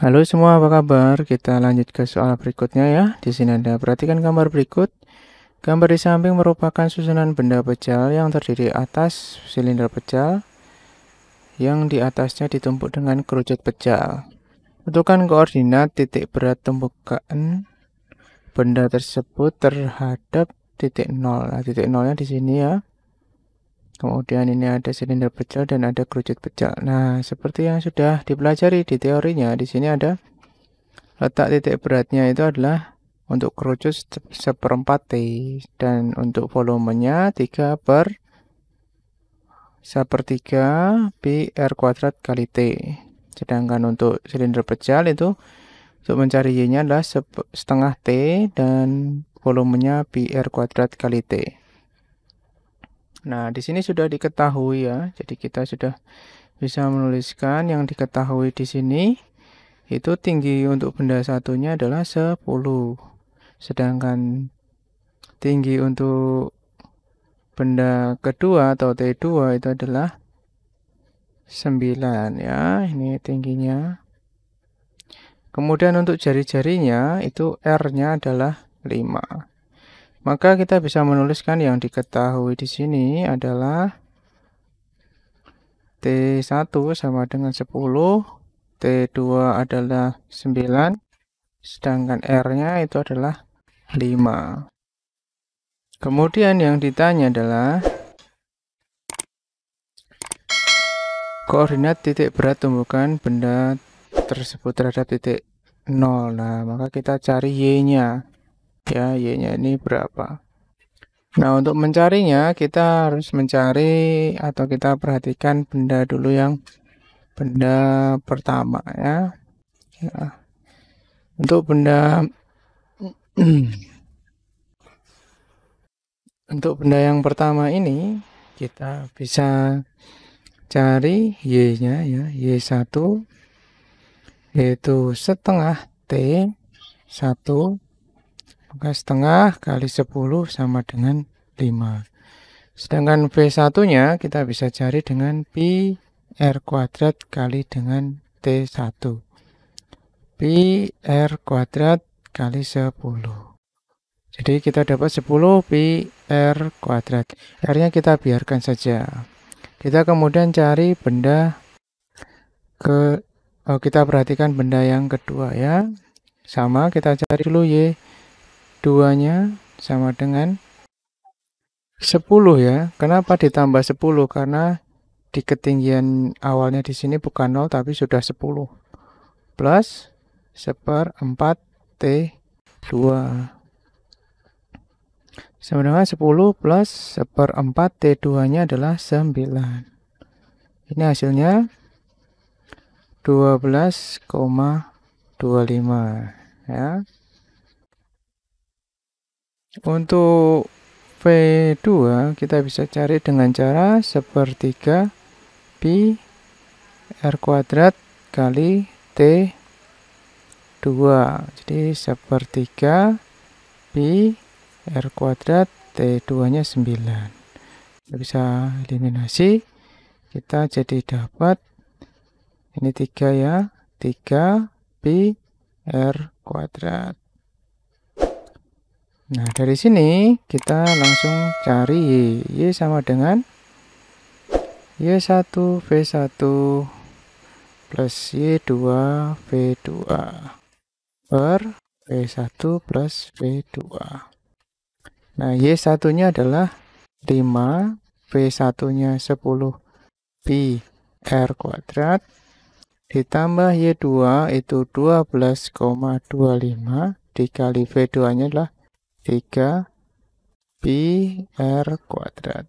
Halo semua, apa kabar? Kita lanjut ke soal berikutnya ya. Di sini ada perhatikan gambar berikut. Gambar di samping merupakan susunan benda pecal yang terdiri atas silinder pecal yang di atasnya ditumpuk dengan kerucut pecal. Tentukan koordinat titik berat tumpukan benda tersebut terhadap titik nol. Nah, titik nolnya di sini ya. Kemudian ini ada silinder pecah dan ada kerucut pecah. Nah, seperti yang sudah dipelajari di teorinya, di sini ada letak titik beratnya itu adalah untuk kerucut seperempat T dan untuk volumenya 3 per sepertiga r kuadrat kali T. Sedangkan untuk silinder pecah itu untuk mencari Y-nya adalah setengah T dan volumenya pi r kuadrat kali T. Nah, di sini sudah diketahui ya. Jadi kita sudah bisa menuliskan yang diketahui di sini itu tinggi untuk benda satunya adalah 10. Sedangkan tinggi untuk benda kedua atau T2 itu adalah 9 ya. Ini tingginya. Kemudian untuk jari-jarinya itu R-nya adalah 5. Maka kita bisa menuliskan yang diketahui di sini adalah T1 sama dengan 10, T2 adalah 9, sedangkan R-nya itu adalah 5. Kemudian yang ditanya adalah koordinat titik berat tumbukan benda tersebut terhadap titik 0. Nah, maka kita cari Y-nya ya y-nya ini berapa nah untuk mencarinya kita harus mencari atau kita perhatikan benda dulu yang benda pertama ya, ya. untuk benda untuk benda yang pertama ini kita bisa cari Y-nya ya, Y1 yaitu setengah T 1 maka setengah kali 10 sama dengan 5. Sedangkan V1-nya kita bisa cari dengan pi R kuadrat kali dengan T1. Pi R kuadrat kali 10. Jadi kita dapat 10 pi R kuadrat. R-nya kita biarkan saja. Kita kemudian cari benda ke oh, kita perhatikan benda yang kedua ya. Sama kita cari dulu Y 2-nya sama dengan 10 ya. Kenapa ditambah 10? Karena di ketinggian awalnya di sini bukan 0 tapi sudah 10. Plus seper 4 T2. Sama dengan 10 plus seper 4 T2-nya adalah 9. Ini hasilnya 12,25 ya. Untuk V2 kita bisa cari dengan cara sepertiga pi R kuadrat kali T 2. Jadi sepertiga pi R kuadrat T2 nya 9. Kita bisa eliminasi. Kita jadi dapat ini 3 ya. 3 pi R kuadrat. Nah, dari sini kita langsung cari Y. Y sama dengan Y1 V1 plus Y2 V2 per V1 plus V2. Nah, Y1-nya adalah 5, V1-nya 10 pi R kuadrat ditambah Y2 itu 12,25 dikali V2-nya adalah 3 pi r kuadrat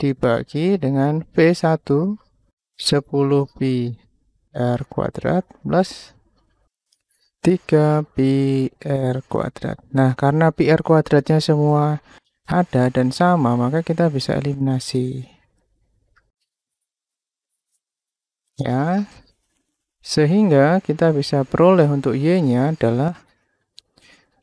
dibagi dengan P1 10 pi r kuadrat plus 3 pi r kuadrat. Nah, karena pi r kuadratnya semua ada dan sama, maka kita bisa eliminasi. Ya. Sehingga kita bisa peroleh untuk y-nya adalah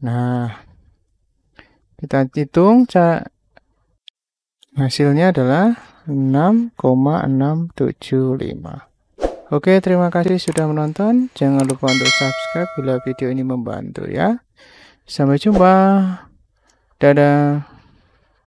Nah, kita hitung hasilnya adalah 6,675. Oke, terima kasih sudah menonton. Jangan lupa untuk subscribe bila video ini membantu ya. Sampai jumpa. Dadah.